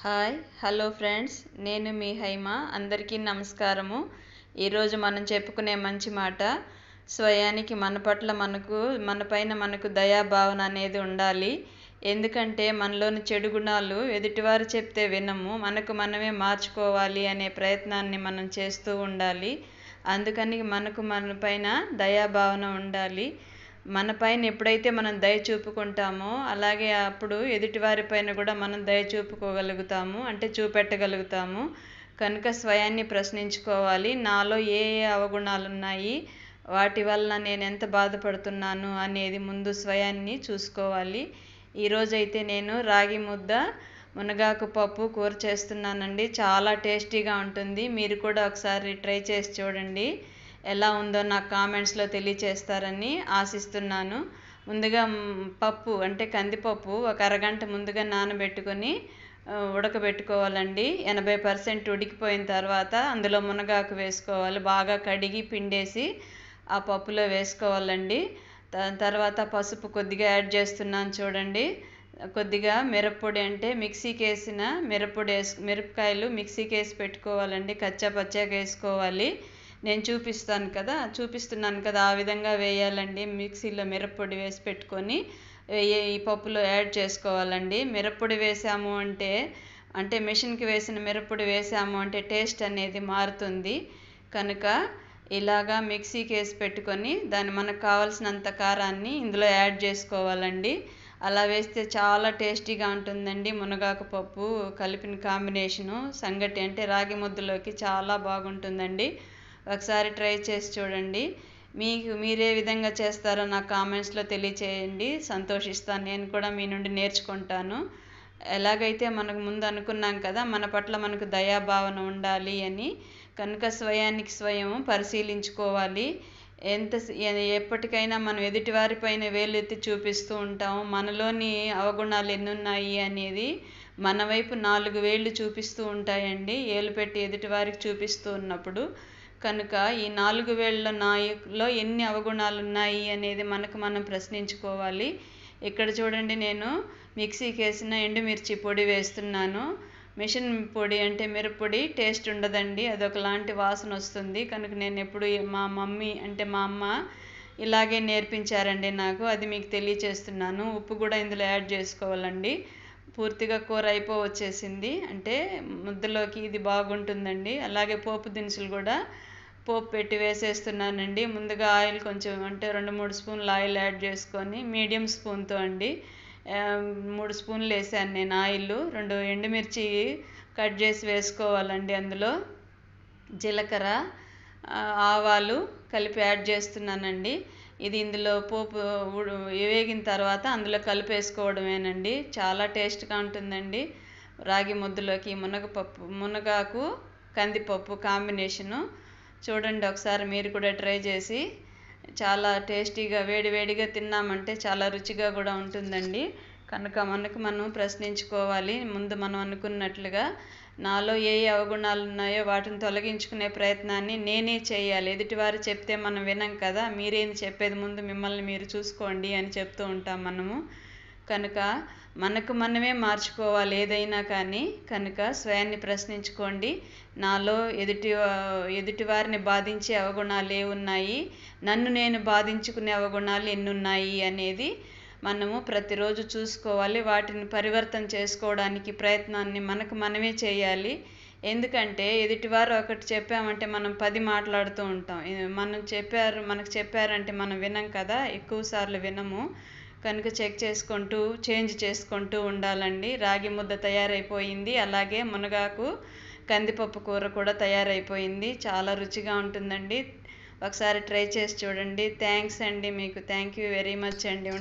hi hello friends నేను మీ హైమ అందరికీ నమస్కారము ఈరోజు మనం చెప్పుకునే మంచి మాట స్వయానికి మన పట్ల మనకు మనపైన మనకు దయాభావన అనేది ఉండాలి ఎందుకంటే మనలోని చెడు గుణాలు ఎదుటివారు చెప్తే వినము మనకు మనమే మార్చుకోవాలి అనే ప్రయత్నాన్ని మనం చేస్తూ ఉండాలి అందుకని మనకు మన పైన దయాభావన ఉండాలి మన పైన ఎప్పుడైతే మనం దయ చూపుకుంటామో అలాగే అప్పుడు ఎదుటివారి పైన కూడా మనం దయ చూపుకోగలుగుతాము అంటే చూపెట్టగలుగుతాము కనుక స్వయాన్ని ప్రశ్నించుకోవాలి నాలో ఏ ఏ అవగుణాలు ఉన్నాయి వాటి వల్ల నేను ఎంత బాధపడుతున్నాను అనేది ముందు స్వయాన్ని చూసుకోవాలి ఈరోజైతే నేను రాగి ముద్ద మునగాకు పప్పు కూర చేస్తున్నానండి చాలా టేస్టీగా ఉంటుంది మీరు కూడా ఒకసారి ట్రై చేసి చూడండి ఎలా ఉందో నాకు కామెంట్స్లో తెలియచేస్తారని ఆశిస్తున్నాను ముందుగా పప్పు అంటే కందిపప్పు ఒక అరగంట ముందుగా నానబెట్టుకొని ఉడకబెట్టుకోవాలండి ఎనభై పర్సెంట్ ఉడికిపోయిన తర్వాత అందులో మునగాకు వేసుకోవాలి బాగా కడిగి పిండేసి ఆ పప్పులో వేసుకోవాలండి దాని తర్వాత పసుపు కొద్దిగా యాడ్ చేస్తున్నాను చూడండి కొద్దిగా మిరప్పొడి అంటే మిక్సీకి వేసిన మిరప్పొడి వేసు మిరపకాయలు మిక్సీకి వేసి పెట్టుకోవాలండి కచ్చా పచ్చాగా వేసుకోవాలి నేను చూపిస్తాను కదా చూపిస్తున్నాను కదా ఆ విధంగా వేయాలండి మిక్సీలో మిరప్పొడి వేసి పెట్టుకొని ఈ పప్పులో యాడ్ చేసుకోవాలండి మిరప్పొడి వేసాము అంటే అంటే మిషన్కి వేసిన మిరప్పొడి వేసాము అంటే టేస్ట్ అనేది మారుతుంది కనుక ఇలాగా మిక్సీకి వేసి పెట్టుకొని దాన్ని మనకు కావాల్సినంత కారాన్ని ఇందులో యాడ్ చేసుకోవాలండి అలా వేస్తే చాలా టేస్టీగా ఉంటుందండి మునగాకు పప్పు కలిపిన కాంబినేషను సంగటి అంటే రాగి ముద్దలోకి చాలా బాగుంటుందండి ఒకసారి ట్రై చేసి చూడండి మీకు మీరే విధంగా చేస్తారో నాకు కామెంట్స్లో తెలియచేయండి సంతోషిస్తాను నేను కూడా మీ నుండి నేర్చుకుంటాను ఎలాగైతే మనకు ముందు అనుకున్నాం కదా మన పట్ల మనకు దయాభావన ఉండాలి అని కనుక స్వయానికి స్వయం పరిశీలించుకోవాలి ఎంత ఎప్పటికైనా మనం ఎదుటివారి పైన వేలెత్తి చూపిస్తూ ఉంటాము మనలోని అవగుణాలు ఎన్ని ఉన్నాయి అనేది మన వైపు నాలుగు వేళ్ళు చూపిస్తూ ఉంటాయండి ఏలు పెట్టి ఎదుటివారికి చూపిస్తూ ఉన్నప్పుడు కనుక ఈ నాలుగు వేళ్ళ నాయకులో ఎన్ని అవగుణాలు ఉన్నాయి అనేది మనకు మనం ప్రశ్నించుకోవాలి ఇక్కడ చూడండి నేను మిక్సీకి వేసిన ఎండుమిర్చి పొడి వేస్తున్నాను మిషన్ పొడి అంటే మిరపొడి టేస్ట్ ఉండదండి అదొకలాంటి వాసన వస్తుంది కనుక నేను ఎప్పుడు మా మమ్మీ అంటే మా అమ్మ ఇలాగే నేర్పించారండి నాకు అది మీకు తెలియచేస్తున్నాను ఉప్పు కూడా ఇందులో యాడ్ చేసుకోవాలండి పూర్తిగా కూర అయిపో వచ్చేసింది అంటే ముద్దలోకి ఇది బాగుంటుందండి అలాగే పోపు దినుసులు కూడా పోపు పెట్టి వేసేస్తున్నానండి ముందుగా ఆయిల్ కొంచెం అంటే రెండు మూడు స్పూన్లు ఆయిల్ యాడ్ చేసుకొని మీడియం స్పూన్తో అండి మూడు స్పూన్లు వేసాను నేను ఆయిల్ రెండు ఎండుమిర్చి కట్ చేసి వేసుకోవాలండి అందులో జీలకర్ర ఆవాలు కలిపి యాడ్ చేస్తున్నానండి ఇది ఇందులో పోపు వేగిన తర్వాత అందులో కలిపేసుకోవడమేనండి చాలా టేస్ట్గా ఉంటుందండి రాగి ముద్దలోకి మునగపప్పు మునగాకు కందిపప్పు కాంబినేషను చూడండి ఒకసారి మీరు కూడా ట్రై చేసి చాలా టేస్టీగా వేడివేడిగా తిన్నామంటే చాలా రుచిగా కూడా ఉంటుందండి కనుక మనకు మనం ప్రశ్నించుకోవాలి ముందు మనం అనుకున్నట్లుగా నాలో ఏ ఏ అవగుణాలు ఉన్నాయో వాటిని తొలగించుకునే ప్రయత్నాన్ని నేనే చేయాలి ఎదుటివారు చెప్తే మనం వినం కదా మీరేంది చెప్పేది ముందు మిమ్మల్ని మీరు చూసుకోండి అని చెప్తూ ఉంటాం మనము కనుక మనకు మనమే మార్చుకోవాలి ఏదైనా కానీ కనుక స్వయాన్ని ప్రశ్నించుకోండి నాలో ఎదుటి ఎదుటివారిని బాధించే అవగుణాలు ఏ ఉన్నాయి నన్ను నేను బాధించుకునే అవగుణాలు ఎన్నున్నాయి అనేది మనము ప్రతిరోజు చూసుకోవాలి వాటిని పరివర్తన చేసుకోవడానికి ప్రయత్నాన్ని మనకు మనమే చేయాలి ఎందుకంటే ఎదుటివారు ఒకటి చెప్పామంటే మనం పది మాట్లాడుతూ ఉంటాం మనం చెప్పారు మనకు చెప్పారంటే మనం వినం కదా ఎక్కువ సార్లు వినము కనుక చెక్ చేసుకుంటూ చేంజ్ చేసుకుంటూ ఉండాలండి రాగి ముద్ద తయారైపోయింది అలాగే మునగాకు కందిపప్పు కూర కూడా తయారైపోయింది చాలా రుచిగా ఉంటుందండి ఒకసారి ట్రై చేసి చూడండి థ్యాంక్స్ అండి మీకు థ్యాంక్ యూ వెరీ మచ్ అండి